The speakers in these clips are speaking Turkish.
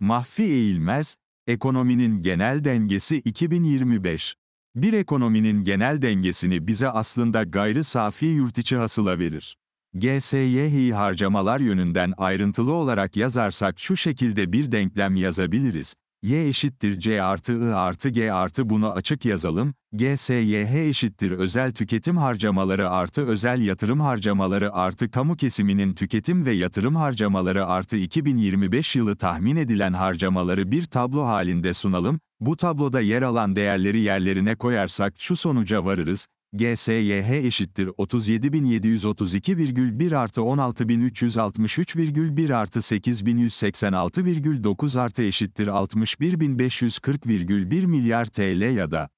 Mahfi Eğilmez, Ekonominin Genel Dengesi 2025 Bir ekonominin genel dengesini bize aslında gayri safi yurtiçi hasıla verir. GSYH'yi harcamalar yönünden ayrıntılı olarak yazarsak şu şekilde bir denklem yazabiliriz y eşittir c artı i artı g artı bunu açık yazalım, GSYH eşittir özel tüketim harcamaları artı özel yatırım harcamaları artı kamu kesiminin tüketim ve yatırım harcamaları artı 2025 yılı tahmin edilen harcamaları bir tablo halinde sunalım, bu tabloda yer alan değerleri yerlerine koyarsak şu sonuca varırız, GSYH eşittir 37.732,1 artı 16.363,1 artı 8.186,9 artı eşittir 61.540,1 milyar TL ya da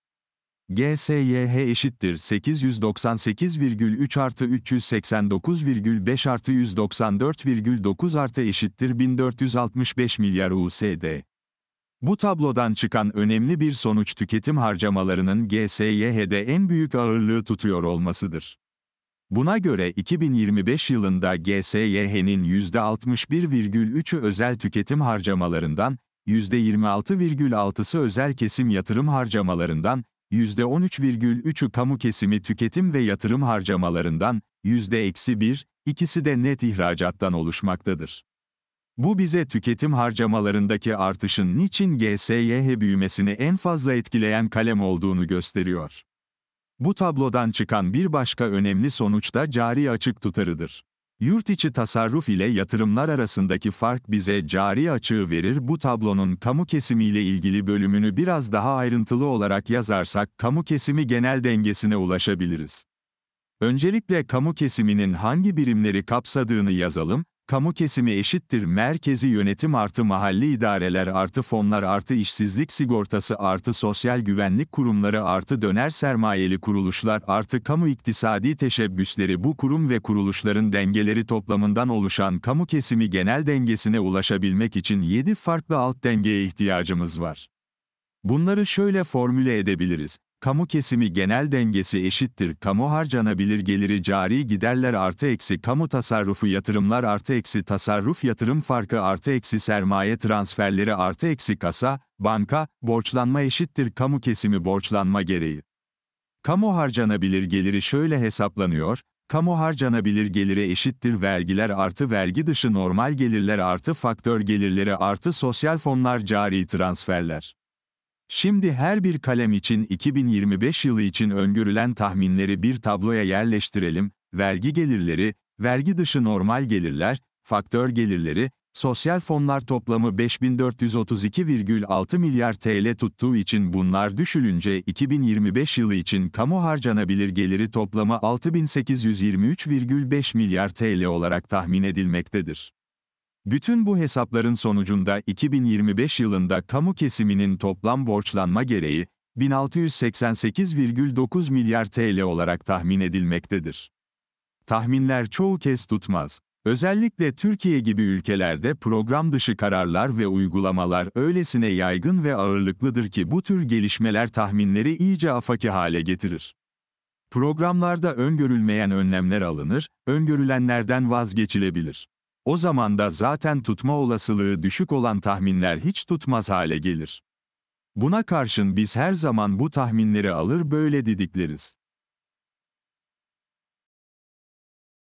GSYH eşittir 898,3 artı 389,5 artı 194,9 artı eşittir 1465 milyar USD. Bu tablodan çıkan önemli bir sonuç tüketim harcamalarının GSYH'de en büyük ağırlığı tutuyor olmasıdır. Buna göre 2025 yılında GSYH'nin %61,3'ü özel tüketim harcamalarından, %26,6'sı özel kesim yatırım harcamalarından, %13,3'ü kamu kesimi tüketim ve yatırım harcamalarından, %-1, ikisi de net ihracattan oluşmaktadır. Bu bize tüketim harcamalarındaki artışın niçin GSYH büyümesini en fazla etkileyen kalem olduğunu gösteriyor. Bu tablodan çıkan bir başka önemli sonuç da cari açık tutarıdır. Yurt içi tasarruf ile yatırımlar arasındaki fark bize cari açığı verir. Bu tablonun kamu kesimiyle ilgili bölümünü biraz daha ayrıntılı olarak yazarsak kamu kesimi genel dengesine ulaşabiliriz. Öncelikle kamu kesiminin hangi birimleri kapsadığını yazalım, Kamu kesimi eşittir merkezi yönetim artı mahalli idareler artı fonlar artı işsizlik sigortası artı sosyal güvenlik kurumları artı döner sermayeli kuruluşlar artı kamu iktisadi teşebbüsleri bu kurum ve kuruluşların dengeleri toplamından oluşan kamu kesimi genel dengesine ulaşabilmek için 7 farklı alt dengeye ihtiyacımız var. Bunları şöyle formüle edebiliriz. Kamu kesimi genel dengesi eşittir. Kamu harcanabilir geliri cari giderler artı eksi kamu tasarrufu yatırımlar artı eksi tasarruf yatırım farkı artı eksi sermaye transferleri artı eksi kasa, banka, borçlanma eşittir kamu kesimi borçlanma gereği. Kamu harcanabilir geliri şöyle hesaplanıyor, kamu harcanabilir gelire eşittir vergiler artı vergi dışı normal gelirler artı faktör gelirleri artı sosyal fonlar cari transferler. Şimdi her bir kalem için 2025 yılı için öngörülen tahminleri bir tabloya yerleştirelim. Vergi gelirleri, vergi dışı normal gelirler, faktör gelirleri, sosyal fonlar toplamı 5432,6 milyar TL tuttuğu için bunlar düşülünce 2025 yılı için kamu harcanabilir geliri toplamı 6823,5 milyar TL olarak tahmin edilmektedir. Bütün bu hesapların sonucunda 2025 yılında kamu kesiminin toplam borçlanma gereği 1688,9 milyar TL olarak tahmin edilmektedir. Tahminler çoğu kez tutmaz. Özellikle Türkiye gibi ülkelerde program dışı kararlar ve uygulamalar öylesine yaygın ve ağırlıklıdır ki bu tür gelişmeler tahminleri iyice afaki hale getirir. Programlarda öngörülmeyen önlemler alınır, öngörülenlerden vazgeçilebilir o zaman da zaten tutma olasılığı düşük olan tahminler hiç tutmaz hale gelir. Buna karşın biz her zaman bu tahminleri alır böyle dedikleriz.